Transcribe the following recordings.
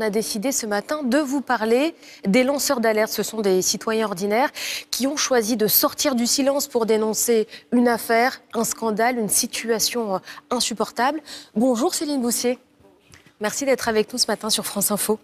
On a décidé ce matin de vous parler des lanceurs d'alerte. Ce sont des citoyens ordinaires qui ont choisi de sortir du silence pour dénoncer une affaire, un scandale, une situation euh, insupportable. Bonjour Céline Boussier. Merci d'être avec nous ce matin sur France Info.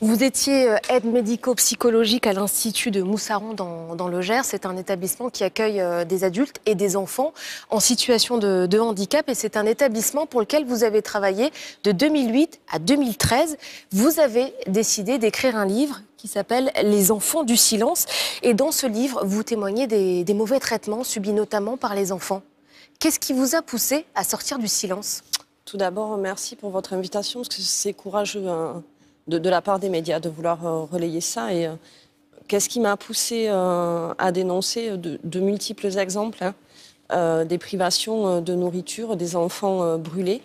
Vous étiez euh, aide médico-psychologique à l'Institut de Moussaron dans, dans le Gers. C'est un établissement qui accueille euh, des adultes et des enfants en situation de, handicap. Et c'est un établissement pour lequel vous avez travaillé de 2008 à 2013. Vous avez décidé d'écrire un livre qui s'appelle Les enfants du silence. Et dans ce livre, vous témoignez des, mauvais traitements subis notamment par les enfants. Qu'est-ce qui vous a poussé à sortir du silence Tout d'abord, merci pour votre invitation, parce que c'est courageux. Hein de, la part des médias de vouloir euh, relayer ça. Et euh, qu'est-ce qui m'a poussé euh, à dénoncer de, multiples exemples hein. des privations de nourriture, des enfants brûlés,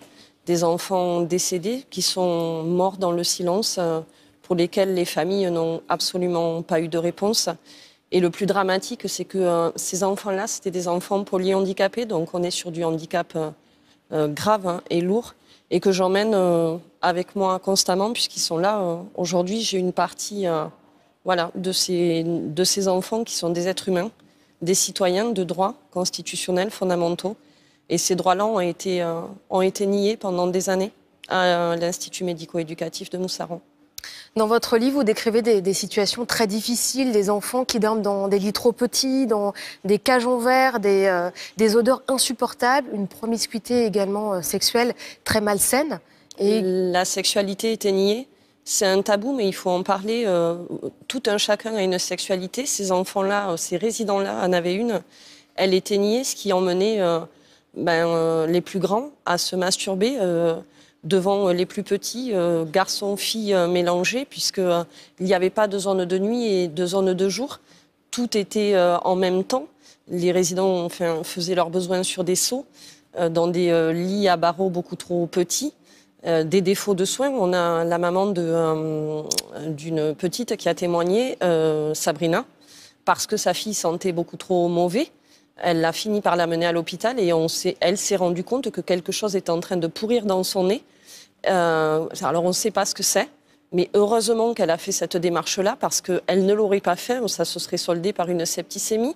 des enfants décédés qui sont morts dans le silence, pour lesquels les familles n'ont absolument pas eu de réponse. Et le plus dramatique, c'est que ces enfants-là, c'était des enfants polyhandicapés, donc on est sur du handicap euh, grave hein, et lourd et que j'emmène euh, avec moi constamment puisqu'ils sont là. Euh, aujourd'hui, j'ai une partie voilà, de, ces, enfants qui sont des êtres humains, des citoyens de droits constitutionnels fondamentaux. Et ces droits-là ont, été ont été niés pendant des années à l'Institut médico-éducatif de Moussaron. Dans votre livre, vous décrivez des, situations très difficiles, des enfants qui dorment dans des lits trop petits, dans des cages en verre, des, euh, odeurs insupportables, une promiscuité également euh, sexuelle très malsaine. Et... La sexualité était niée. C'est un tabou, mais il faut en parler. Euh, tout un chacun a une sexualité. Ces enfants-là, ces résidents-là en avaient une. Elle était niée, ce qui emmenait ben, les plus grands à se masturber devant euh, les plus petits, euh, garçons-filles euh, mélangés, puisqu'il il n'y avait pas de zone de nuit et de zone de jour. Tout était en même temps. Les résidents faisaient leurs besoins sur des seaux, dans des lits à barreaux beaucoup trop petits. des défauts de soins. On a la maman d'une petite qui a témoigné, Sabrina, parce que sa fille sentait beaucoup trop mauvais. Elle a fini par l'amener à l'hôpital et on elle s'est rendue compte que quelque chose était en train de pourrir dans son nez euh, alors on ne sait pas ce que c'est, mais heureusement qu'elle a fait cette démarche-là parce qu'elle ne l'aurait pas fait, hein, ça se serait soldé par une septicémie,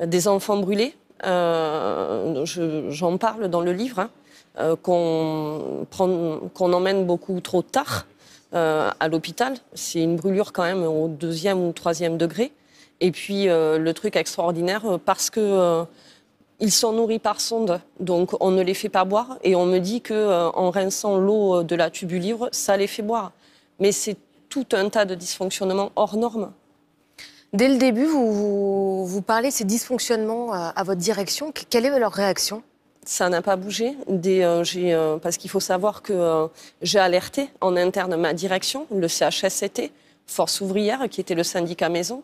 euh, des enfants brûlés. Euh, j'en parle dans le livre, hein, qu'on emmène beaucoup trop tard à l'hôpital. C'est une brûlure quand même au deuxième ou troisième degré. Et puis le truc extraordinaire, parce que ils sont nourris par sonde, donc on ne les fait pas boire. Et on me dit que euh, en rinçant l'eau euh, de la tubulivre, ça les fait boire. Mais c'est tout un tas de dysfonctionnements hors normes. Dès le début, vous, parlez ces dysfonctionnements euh, à votre direction. Quelle est leur réaction ça n'a pas bougé. parce qu'il faut savoir que j'ai alerté en interne ma direction, le CHSCT, Force ouvrière, qui était le syndicat maison.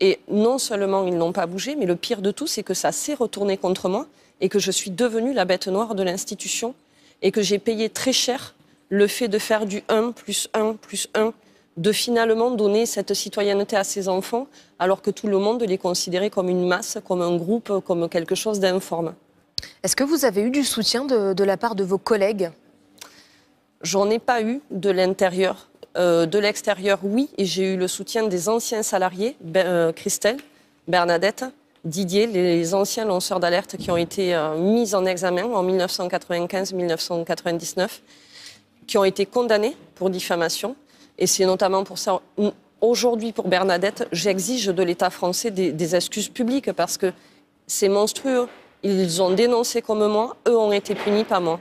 Et non seulement ils n'ont pas bougé, mais le pire de tout, c'est que ça s'est retourné contre moi et que je suis devenue la bête noire de l'institution et que j'ai payé très cher le fait de faire du 1 plus 1 plus 1, de finalement donner cette citoyenneté à ses enfants alors que tout le monde les considérait comme une masse, comme un groupe, comme quelque chose d'informe. Est-ce que vous avez eu du soutien de, de la part de vos collègues J'en ai pas eu de l'intérieur. Euh, de l'extérieur, oui, et j'ai eu le soutien des anciens salariés, ben, euh, Christelle, Bernadette, Didier, les anciens lanceurs d'alerte qui ont été euh, mis en examen en 1995-1999, qui ont été condamnés pour diffamation. Et c'est notamment pour ça, aujourd'hui, pour Bernadette, j'exige de l'État français des, excuses publiques parce que ces monstrueux. Ils ont dénoncé comme moi, eux ont été punis, par moi.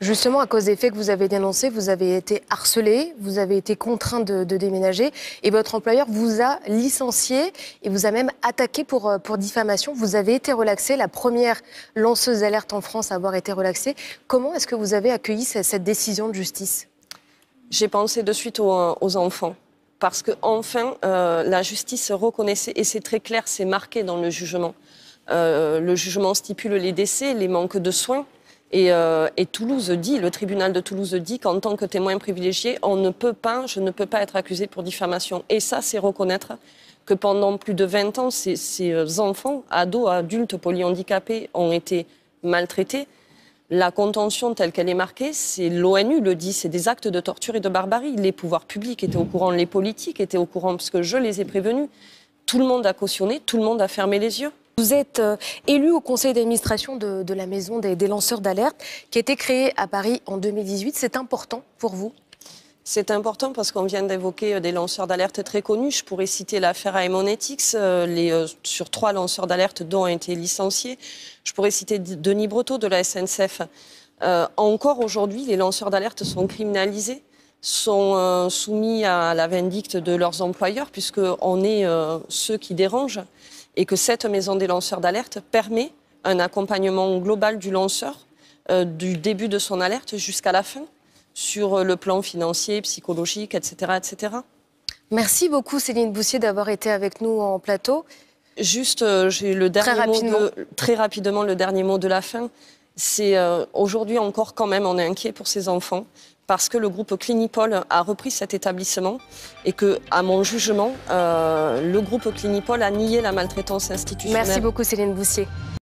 Justement, à cause des faits que vous avez dénoncés, vous avez été harcelé, vous avez été contraint de, déménager et votre employeur vous a licencié et vous a même attaqué pour, euh, pour diffamation. Vous avez été relaxé, la première lanceuse d'alerte en France à avoir été relaxée. Comment est-ce que vous avez accueilli cette, décision de justice J'ai pensé de suite aux, enfants parce que enfin euh, la justice reconnaissait et c'est très clair, c'est marqué dans le jugement. Euh, le jugement stipule les décès, les manques de soins, euh, et, Toulouse dit, le tribunal de Toulouse dit qu'en tant que témoin privilégié, on ne peut pas, je ne peux pas être accusé pour diffamation. Et ça, c'est reconnaître que pendant plus de 20 ans, ces, ces euh, enfants, ados, adultes, polyhandicapés ont été maltraités. La contention telle qu'elle est marquée, c'est l'ONU le dit, c'est des actes de torture et de barbarie. Les pouvoirs publics étaient au courant, les politiques étaient au courant, parce que je les ai prévenus. Tout le monde a cautionné, tout le monde a fermé les yeux. Vous êtes euh, élu au conseil d'administration de, la Maison des, lanceurs d'alerte, qui a été créée à Paris en 2018. C'est important pour vous c'est important parce qu'on vient d'évoquer euh, des lanceurs d'alerte très connus. Je pourrais citer l'affaire Aemonetix, euh, les, sur trois lanceurs d'alerte dont ont été licenciés. Je pourrais citer Denis Breteau de la SNCF. encore aujourd'hui, les lanceurs d'alerte sont criminalisés sont soumis à la vindicte de leurs employeurs, puisqu'on est ceux qui dérangent et que cette maison des lanceurs d'alerte permet un accompagnement global du lanceur euh, du début de son alerte jusqu'à la fin sur euh, le plan financier, psychologique, etc. etc. Merci beaucoup Céline Boussier d'avoir été avec nous en plateau. Juste, euh, j'ai le dernier mot très rapidement le dernier mot de la fin c'est euh, aujourd'hui encore quand même, on est inquiet pour ces enfants parce que le groupe Clinipol a repris cet établissement et que, à mon jugement, euh, le groupe Clinipol a nié la maltraitance institutionnelle. Merci beaucoup Céline Boussier.